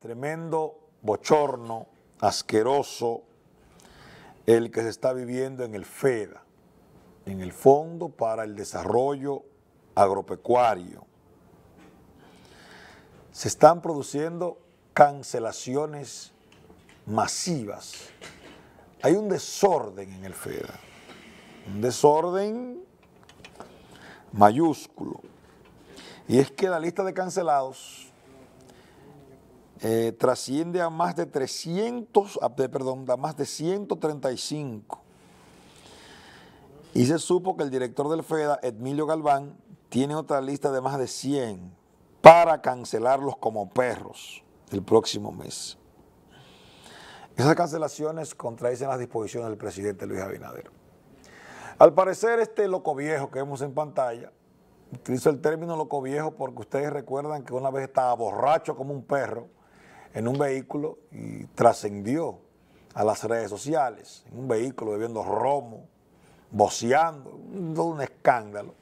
Tremendo bochorno, asqueroso, el que se está viviendo en el FEDA, en el Fondo para el Desarrollo Agropecuario. Se están produciendo cancelaciones masivas. Hay un desorden en el FEDA, un desorden mayúsculo. Y es que la lista de cancelados eh, trasciende a más de 300, perdón, a más de 135. Y se supo que el director del FEDA, Edmilio Galván, tiene otra lista de más de 100 para cancelarlos como perros el próximo mes. Esas cancelaciones contradicen las disposiciones del presidente Luis Abinader. Al parecer, este loco viejo que vemos en pantalla, utilizo el término loco viejo porque ustedes recuerdan que una vez estaba borracho como un perro, en un vehículo y trascendió a las redes sociales, en un vehículo bebiendo romo, boceando, todo un escándalo.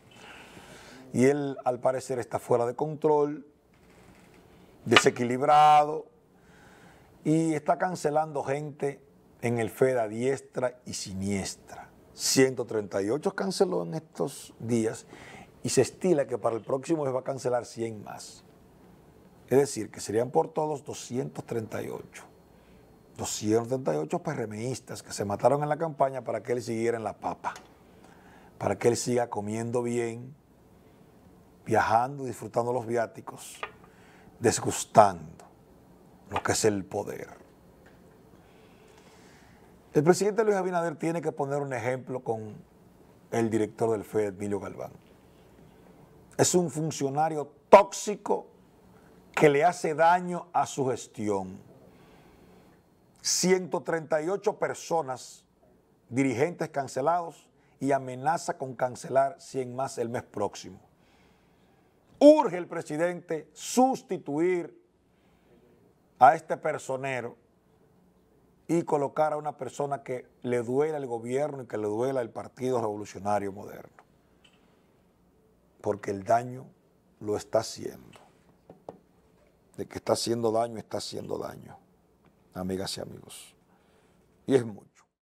Y él al parecer está fuera de control, desequilibrado y está cancelando gente en el FEDA diestra y siniestra. 138 canceló en estos días y se estila que para el próximo va a cancelar 100 más. Es decir, que serían por todos 238. 238 perremeístas que se mataron en la campaña para que él siguiera en la papa, para que él siga comiendo bien, viajando, disfrutando los viáticos, desgustando lo que es el poder. El presidente Luis Abinader tiene que poner un ejemplo con el director del FED, Emilio Galván. Es un funcionario tóxico que le hace daño a su gestión. 138 personas, dirigentes cancelados y amenaza con cancelar 100 más el mes próximo. Urge el presidente sustituir a este personero y colocar a una persona que le duela el gobierno y que le duela el Partido Revolucionario Moderno. Porque el daño lo está haciendo de que está haciendo daño, está haciendo daño, amigas y amigos. Y es mucho.